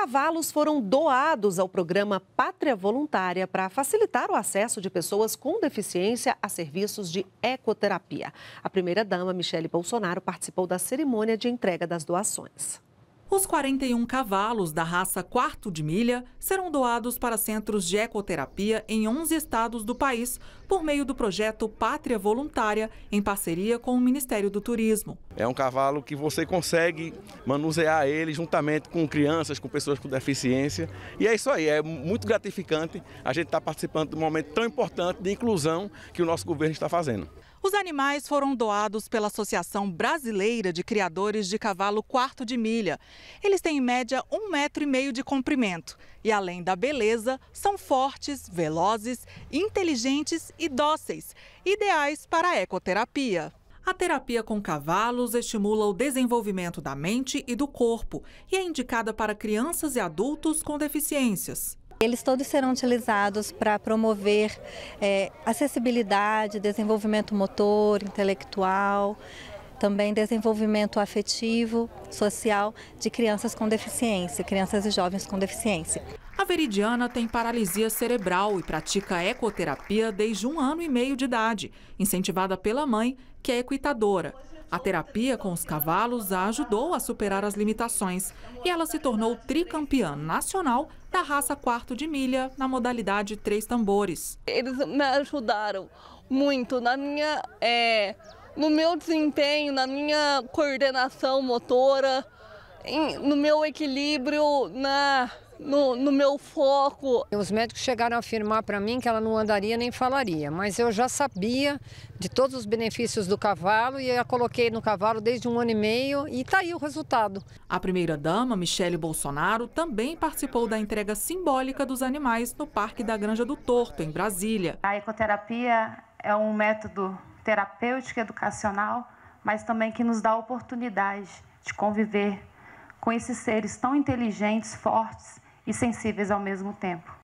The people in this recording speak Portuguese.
cavalos foram doados ao programa Pátria Voluntária para facilitar o acesso de pessoas com deficiência a serviços de ecoterapia. A primeira-dama, Michele Bolsonaro, participou da cerimônia de entrega das doações. Os 41 cavalos da raça quarto de milha serão doados para centros de ecoterapia em 11 estados do país por meio do projeto Pátria Voluntária, em parceria com o Ministério do Turismo. É um cavalo que você consegue manusear ele juntamente com crianças, com pessoas com deficiência. E é isso aí, é muito gratificante a gente estar participando de um momento tão importante de inclusão que o nosso governo está fazendo. Os animais foram doados pela Associação Brasileira de Criadores de Cavalo Quarto de Milha. Eles têm em média um metro e meio de comprimento e, além da beleza, são fortes, velozes, inteligentes e dóceis, ideais para a ecoterapia. A terapia com cavalos estimula o desenvolvimento da mente e do corpo e é indicada para crianças e adultos com deficiências. Eles todos serão utilizados para promover é, acessibilidade, desenvolvimento motor, intelectual, também desenvolvimento afetivo, social de crianças com deficiência, crianças e jovens com deficiência. A Veridiana tem paralisia cerebral e pratica ecoterapia desde um ano e meio de idade, incentivada pela mãe, que é equitadora. A terapia com os cavalos a ajudou a superar as limitações e ela se tornou tricampeã nacional da raça quarto de milha na modalidade três tambores. Eles me ajudaram muito na minha, é, no meu desempenho, na minha coordenação motora, em, no meu equilíbrio, na, no, no, meu foco. Os médicos chegaram a afirmar para mim que ela não andaria nem falaria, mas eu já sabia de todos os benefícios do cavalo e a coloquei no cavalo desde um ano e meio e está aí o resultado. A primeira-dama, Michele Bolsonaro, também participou da entrega simbólica dos animais no Parque da Granja do Torto, em Brasília. A ecoterapia é um método terapêutico educacional, mas também que nos dá a oportunidade de conviver com esses seres tão inteligentes, fortes e sensíveis ao mesmo tempo.